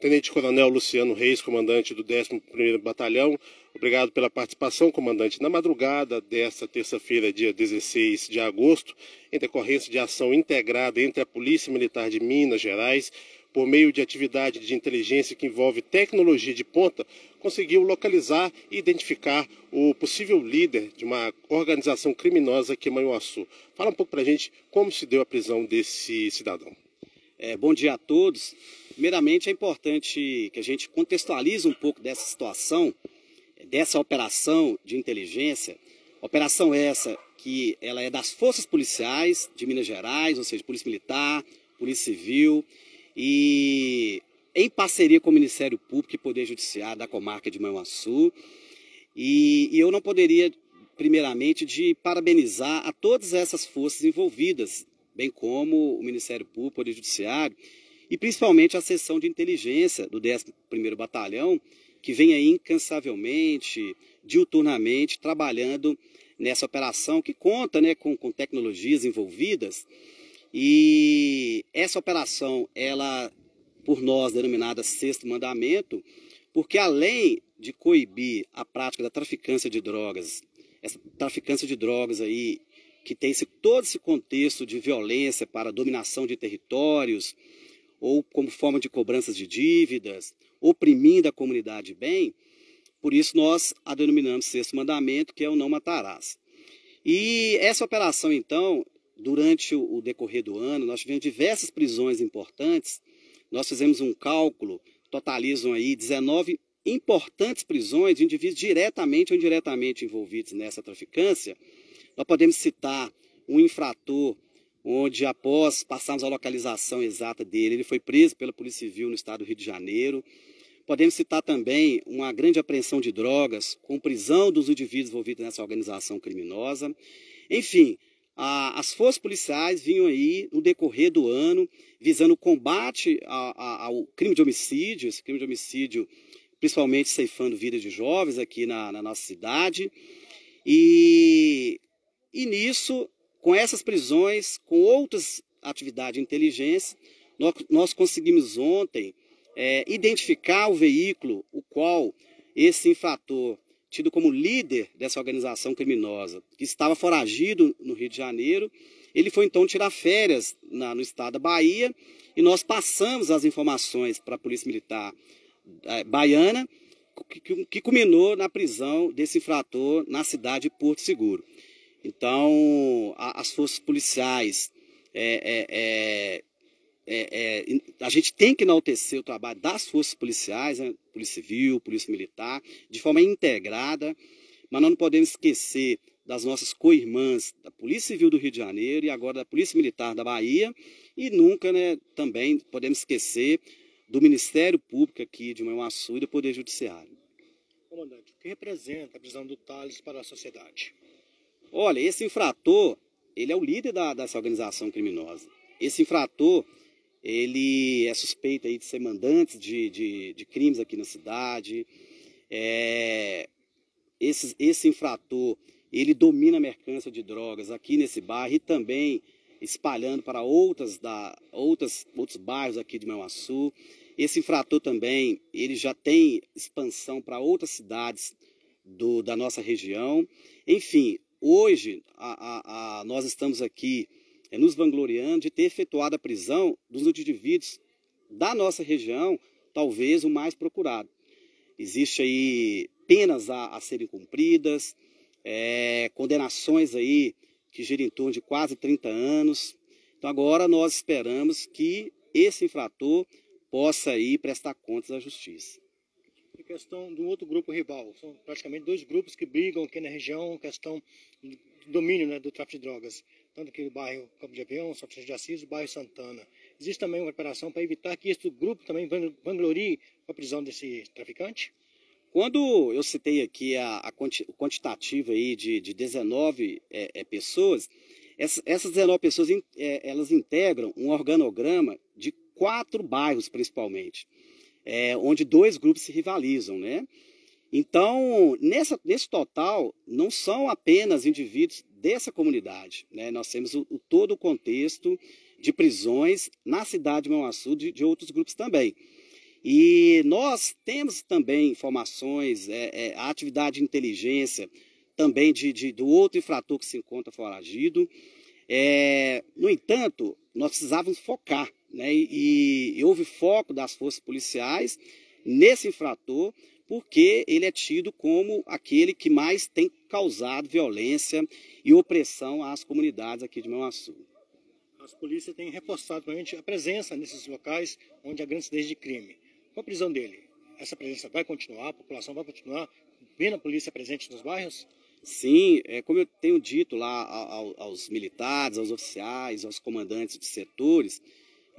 Tenente Coronel Luciano Reis, comandante do 11º Batalhão, obrigado pela participação, comandante. Na madrugada desta terça-feira, dia 16 de agosto, em decorrência de ação integrada entre a Polícia Militar de Minas Gerais, por meio de atividade de inteligência que envolve tecnologia de ponta, conseguiu localizar e identificar o possível líder de uma organização criminosa aqui em Manhuaçu. Fala um pouco para a gente como se deu a prisão desse cidadão. É, bom dia a todos. Primeiramente, é importante que a gente contextualize um pouco dessa situação, dessa operação de inteligência. Operação essa que ela é das forças policiais de Minas Gerais, ou seja, Polícia Militar, Polícia Civil, e em parceria com o Ministério Público e Poder Judiciário da comarca de Manhuaçu. E, e eu não poderia, primeiramente, de parabenizar a todas essas forças envolvidas, bem como o Ministério Público, e Poder Judiciário, e principalmente a seção de inteligência do 11º Batalhão, que vem aí incansavelmente, diuturnamente, trabalhando nessa operação que conta né, com, com tecnologias envolvidas. E essa operação, ela, por nós, denominada Sexto Mandamento, porque além de coibir a prática da traficância de drogas, essa traficância de drogas aí, que tem esse, todo esse contexto de violência para dominação de territórios, ou como forma de cobranças de dívidas, oprimindo a comunidade bem, por isso nós a denominamos sexto mandamento, que é o não matarás. E essa operação, então, durante o decorrer do ano, nós tivemos diversas prisões importantes. Nós fizemos um cálculo, totalizam aí 19 importantes prisões de indivíduos diretamente ou indiretamente envolvidos nessa traficância. Nós podemos citar um infrator onde após passarmos a localização exata dele, ele foi preso pela Polícia Civil no estado do Rio de Janeiro. Podemos citar também uma grande apreensão de drogas, com prisão dos indivíduos envolvidos nessa organização criminosa. Enfim, a, as forças policiais vinham aí no decorrer do ano, visando o combate a, a, ao crime de homicídio, esse crime de homicídio principalmente ceifando vidas de jovens aqui na, na nossa cidade. E, e nisso com essas prisões, com outras atividades de inteligência, nós, nós conseguimos ontem é, identificar o veículo, o qual esse infrator, tido como líder dessa organização criminosa, que estava foragido no Rio de Janeiro, ele foi então tirar férias na, no estado da Bahia e nós passamos as informações para a Polícia Militar é, Baiana, que, que, que culminou na prisão desse infrator na cidade de Porto Seguro. Então, a, as forças policiais, é, é, a gente tem que enaltecer o trabalho das forças policiais, né? Polícia Civil, Polícia Militar, de forma integrada, mas nós não podemos esquecer das nossas co-irmãs da Polícia Civil do Rio de Janeiro e agora da Polícia Militar da Bahia, e nunca né, também podemos esquecer do Ministério Público aqui de Manhuaçu e do Poder Judiciário. Comandante, o que representa a prisão do Thales para a sociedade? Olha, esse infrator, ele é o líder da, dessa organização criminosa. Esse infrator, ele é suspeito aí de ser mandante de, de, de crimes aqui na cidade. É, esse, esse infrator, ele domina a mercância de drogas aqui nesse bairro e também espalhando para outras da, outras, outros bairros aqui de Manhuaçu. Esse infrator também, ele já tem expansão para outras cidades do, da nossa região. Enfim, Hoje, a, a, a, nós estamos aqui é, nos vangloriando de ter efetuado a prisão dos indivíduos da nossa região, talvez o mais procurado. Existem aí penas a, a serem cumpridas, é, condenações aí que giram em torno de quase 30 anos. Então agora nós esperamos que esse infrator possa aí prestar contas à justiça questão do outro grupo rival. São praticamente dois grupos que brigam aqui na região, questão do domínio né, do tráfico de drogas. Tanto que bairro Campo de Avião, São Francisco de Assis, o bairro Santana. Existe também uma preparação para evitar que esse grupo também vanglorie a prisão desse traficante? Quando eu citei aqui a, a quanti, o quantitativo aí de, de 19 é, é, pessoas, essa, essas 19 pessoas é, elas integram um organograma de quatro bairros principalmente é, onde dois grupos se rivalizam, né? Então, nessa, nesse total, não são apenas indivíduos dessa comunidade, né? Nós temos o, o todo o contexto de prisões na cidade de Mauaçu de, de outros grupos também. E nós temos também informações, é, é, a atividade de inteligência também de, de, do outro infrator que se encontra foragido. É, no entanto, nós precisávamos focar né, e, e houve foco das forças policiais nesse infrator, porque ele é tido como aquele que mais tem causado violência e opressão às comunidades aqui de Manhuaçu. As polícias têm reforçado realmente a presença nesses locais onde há grandes desde de crime. Com a prisão dele, essa presença vai continuar, a população vai continuar vendo a polícia presente nos bairros? Sim, é, como eu tenho dito lá aos militares, aos oficiais, aos comandantes de setores,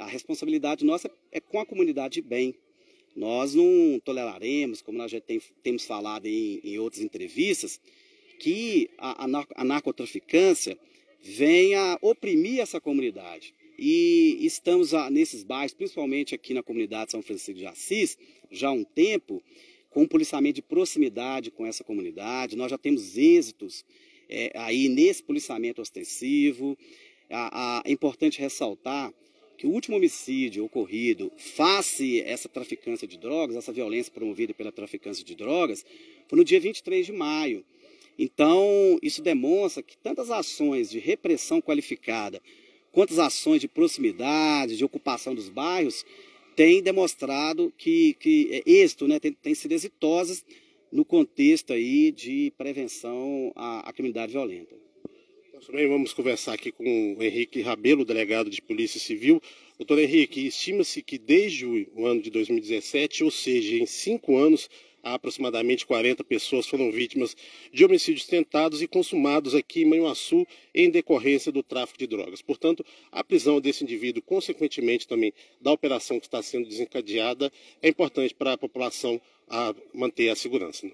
a responsabilidade nossa é com a comunidade de bem. Nós não toleraremos, como nós já tem, temos falado em, em, outras entrevistas, que a, a, a narcotraficância venha oprimir essa comunidade. E estamos a, nesses bairros, principalmente aqui na comunidade São Francisco de Assis, já há um tempo, com um policiamento de proximidade com essa comunidade. Nós já temos êxitos é, aí nesse policiamento ostensivo. A, a, é importante ressaltar que o último homicídio ocorrido face essa traficância de drogas, essa violência promovida pela traficância de drogas, foi no dia 23 de maio. Então, isso demonstra que tantas ações de repressão qualificada, quantas ações de proximidade, de ocupação dos bairros, têm demonstrado que, que é, êxito, né, tem, tem sido exitosas no contexto aí de prevenção à, à criminalidade violenta bem, vamos conversar aqui com o Henrique Rabelo, delegado de Polícia Civil. Doutor Henrique, estima-se que desde o ano de 2017, ou seja, em cinco anos, aproximadamente 40 pessoas foram vítimas de homicídios tentados e consumados aqui em Manhuaçu em decorrência do tráfico de drogas. Portanto, a prisão desse indivíduo, consequentemente também da operação que está sendo desencadeada, é importante para a população a manter a segurança. Né?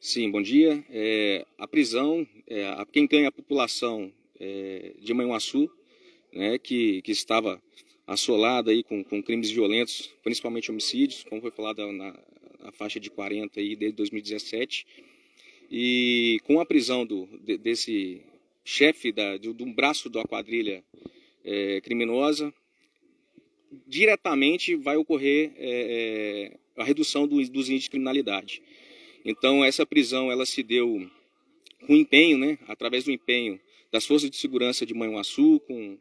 Sim, bom dia. É, a prisão, é, a, quem ganha a população é, de Manhuaçu, né, que, que estava assolada aí com, com crimes violentos, principalmente homicídios, como foi falado na, na faixa de 40 aí desde 2017. E com a prisão do, de, desse chefe da, de, de, um braço da quadrilha é, criminosa, diretamente vai ocorrer é, é a redução do, dos índices de criminalidade. Então essa prisão ela se deu com empenho, né, através do empenho das forças de segurança de Manhuaçu, com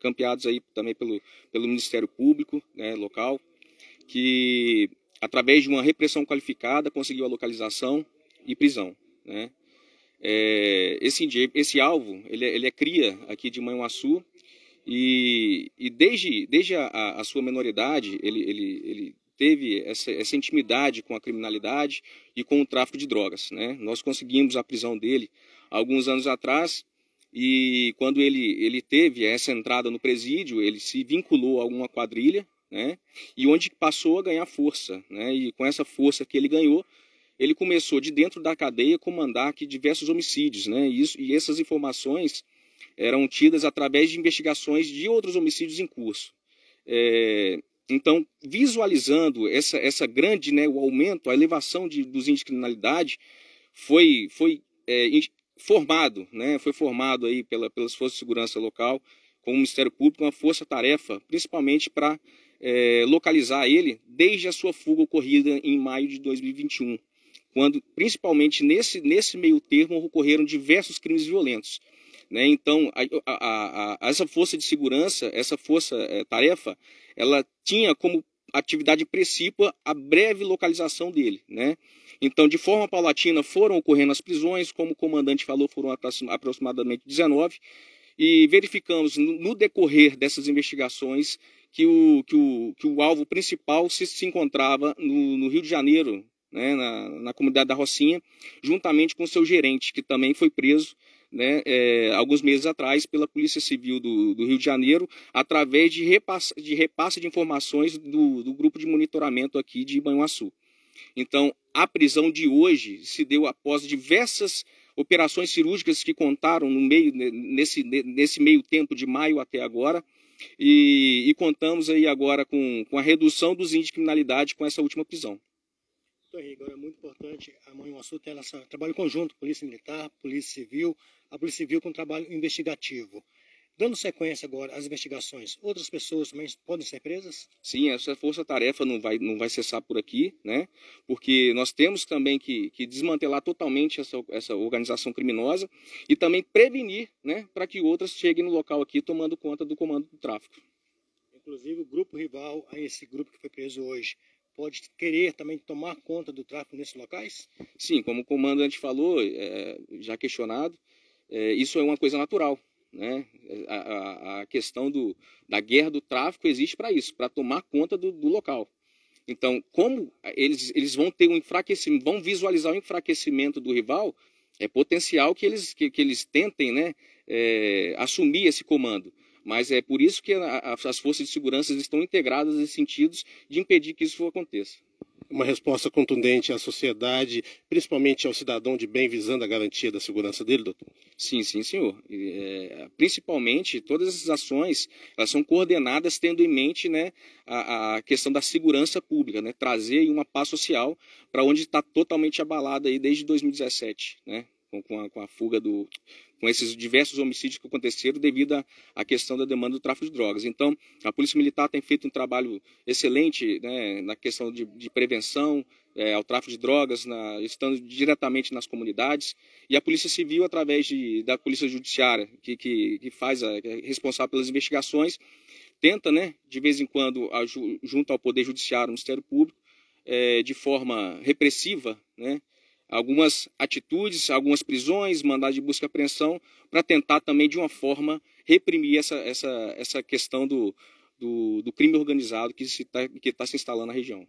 campeados aí também pelo, pelo Ministério Público né, local, que através de uma repressão qualificada conseguiu a localização e prisão. Né? É, esse, esse alvo ele, é, ele é cria aqui de Manhuaçu e, e desde, desde a, a sua menoridade ele, ele, ele teve essa, essa intimidade com a criminalidade e com o tráfico de drogas. Né? Nós conseguimos a prisão dele alguns anos atrás e quando ele, ele teve essa entrada no presídio, ele se vinculou a alguma quadrilha né? e onde passou a ganhar força. Né? E com essa força que ele ganhou, ele começou de dentro da cadeia comandar aqui diversos homicídios, né? E, isso, e essas informações eram tidas através de investigações de outros homicídios em curso. É, então, visualizando essa, essa grande, né, o aumento, a elevação de, dos índices de criminalidade, foi, foi é, formado, né, foi formado aí pela, pelas forças de segurança local, com o Ministério Público, uma força-tarefa, principalmente para é, localizar ele desde a sua fuga ocorrida em maio de 2021, quando, principalmente nesse, nesse meio termo, ocorreram diversos crimes violentos. Né? Então, a, a, a, essa força de segurança, essa força-tarefa, eh, ela tinha como atividade principal a breve localização dele. Né? Então, de forma paulatina, foram ocorrendo as prisões, como o comandante falou, foram aproximadamente 19, e verificamos no decorrer dessas investigações que o, que o, que o alvo principal se, se encontrava no, no Rio de Janeiro, né, na, na, comunidade da Rocinha, juntamente com seu gerente, que também foi preso né, é, alguns meses atrás pela Polícia Civil do, do Rio de Janeiro, através de repasse de, repasse de informações do, do grupo de monitoramento aqui de Ibanhuaçu. Então, a prisão de hoje se deu após diversas operações cirúrgicas que contaram no meio, né, nesse, nesse meio tempo de maio até agora, e, e contamos aí agora com, com a redução dos índices de criminalidade com essa última prisão. Doutor é muito importante a Mãe assunto ela trabalha trabalho conjunto, Polícia Militar, Polícia Civil, a Polícia Civil com trabalho investigativo. Dando sequência agora às investigações, outras pessoas também podem ser presas? Sim, essa força-tarefa não vai, não vai cessar por aqui, né? Porque nós temos também que, que desmantelar totalmente essa, essa organização criminosa e também prevenir, né? Para que outras cheguem no local aqui tomando conta do comando do tráfico. Inclusive o grupo rival a esse grupo que foi preso hoje pode querer também tomar conta do tráfico nesses locais? Sim, como o comandante falou, é, já questionado, é, isso é uma coisa natural. Né? A, a, a, questão do, da guerra do tráfico existe para isso, para tomar conta do, do, local. Então, como eles, eles vão ter um enfraquecimento, vão visualizar o enfraquecimento do rival, é potencial que eles, que, que eles tentem né, é, assumir esse comando. Mas é por isso que a, a, as forças de segurança estão integradas nesses sentidos de impedir que isso aconteça uma resposta contundente à sociedade, principalmente ao cidadão de bem, visando a garantia da segurança dele, doutor? Sim, sim, senhor. É, principalmente, todas essas ações elas são coordenadas tendo em mente né, a, a questão da segurança pública, né, trazer uma paz social para onde está totalmente abalada aí desde 2017. Né? com, com, a, com a fuga do, com esses diversos homicídios que aconteceram devido à questão da demanda do tráfico de drogas. Então, a Polícia Militar tem feito um trabalho excelente né, na questão de, de prevenção é, ao tráfico de drogas, na, estando diretamente nas comunidades, e a Polícia Civil, através de, da Polícia Judiciária, que, que, que faz a, que é responsável pelas investigações, tenta, né, de vez em quando, a, junto ao Poder Judiciário, o Ministério Público, é, de forma repressiva, né, algumas atitudes, algumas prisões, mandados de busca e apreensão, para tentar também, de uma forma, reprimir essa, essa, essa questão do, do, do crime organizado que está que tá se instalando na região.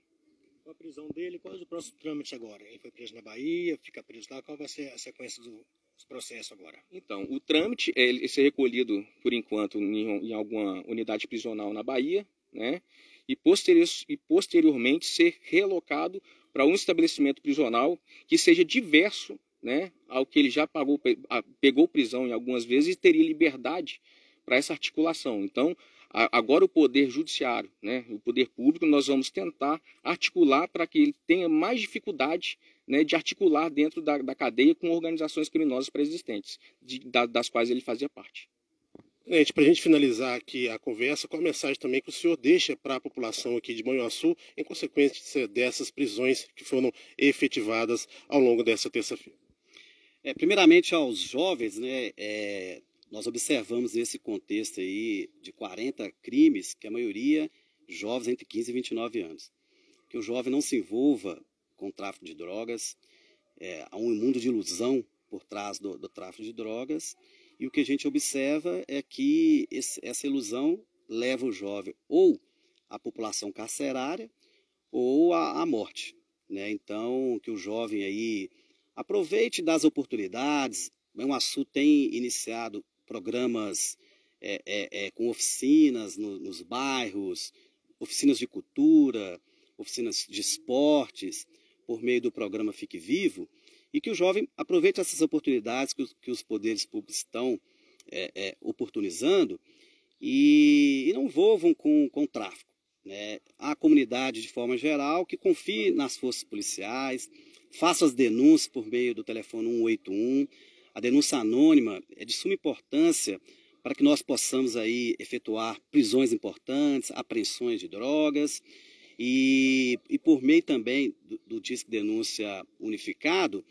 Com a prisão dele, qual é o próximo trâmite agora? Ele foi preso na Bahia, fica preso lá, qual vai ser a sequência do, do processo agora? Então, o trâmite é ele ser recolhido, por enquanto, em, em alguma unidade prisional na Bahia, né? E, posterior, e posteriormente ser relocado para um estabelecimento prisional que seja diverso né, ao que ele já pagou, pegou prisão em algumas vezes e teria liberdade para essa articulação. Então, agora o poder judiciário, né, o poder público, nós vamos tentar articular para que ele tenha mais dificuldade né, de articular dentro da, da cadeia com organizações criminosas pré-existentes, das quais ele fazia parte. É, Tenente, tipo, para a gente finalizar aqui a conversa, qual a mensagem também que o senhor deixa para a população aqui de Manhuaçu em consequência dessas prisões que foram efetivadas ao longo dessa terça-feira? É, primeiramente aos jovens, né, é, nós observamos nesse contexto aí de 40 crimes, que a maioria jovens entre 15 e 29 anos. Que o jovem não se envolva com tráfico de drogas, é, há um mundo de ilusão por trás do, do tráfico de drogas, e o que a gente observa é que esse, essa ilusão leva o jovem ou à população carcerária ou à, à morte. Né? Então, que o jovem aí aproveite das oportunidades. O Açu tem iniciado programas é, é, é, com oficinas no, nos bairros, oficinas de cultura, oficinas de esportes, por meio do programa Fique Vivo, e que o jovem aproveite essas oportunidades que os, que os poderes públicos estão é, é, oportunizando e, e, não envolvam com, com o tráfico. Né? A comunidade, de forma geral, que confie nas forças policiais, faça as denúncias por meio do telefone 181. A denúncia anônima é de suma importância para que nós possamos aí efetuar prisões importantes, apreensões de drogas e, e por meio também do, do Disque Denúncia Unificado,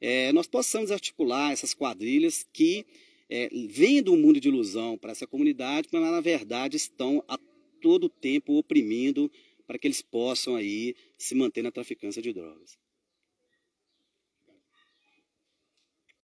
é, nós possamos articular essas quadrilhas que é, vêm do mundo de ilusão para essa comunidade, mas na verdade estão a todo tempo oprimindo para que eles possam aí se manter na traficância de drogas.